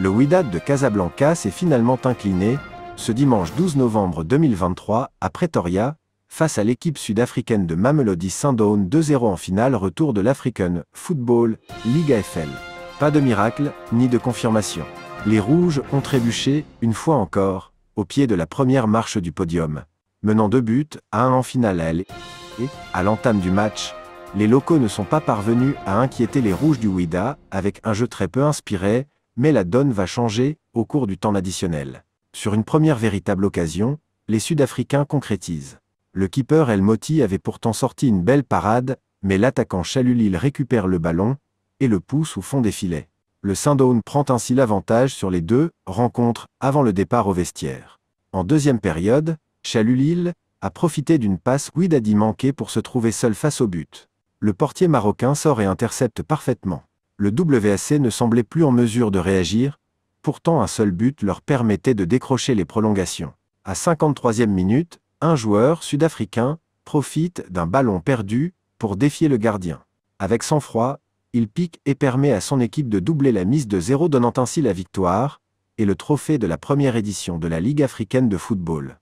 le Wydad de Casablanca s'est finalement incliné, ce dimanche 12 novembre 2023, à Pretoria, face à l'équipe sud-africaine de Mamelody saint 2-0 en finale retour de l'African Football League AFL. Pas de miracle, ni de confirmation. Les Rouges ont trébuché, une fois encore, au pied de la première marche du podium. Menant deux buts à un en finale à et, à l'entame du match, les locaux ne sont pas parvenus à inquiéter les Rouges du Ouida avec un jeu très peu inspiré, mais la donne va changer au cours du temps additionnel. Sur une première véritable occasion, les Sud-Africains concrétisent. Le keeper El Moti avait pourtant sorti une belle parade, mais l'attaquant Chalulil récupère le ballon et le pousse au fond des filets. Le saint prend ainsi l'avantage sur les deux rencontres avant le départ au vestiaire. En deuxième période, Chalulil a profité d'une passe Widadi manquée pour se trouver seul face au but. Le portier marocain sort et intercepte parfaitement le WAC ne semblait plus en mesure de réagir, pourtant un seul but leur permettait de décrocher les prolongations. À 53e minute, un joueur sud-africain profite d'un ballon perdu pour défier le gardien. Avec sang-froid, il pique et permet à son équipe de doubler la mise de zéro donnant ainsi la victoire et le trophée de la première édition de la Ligue africaine de football.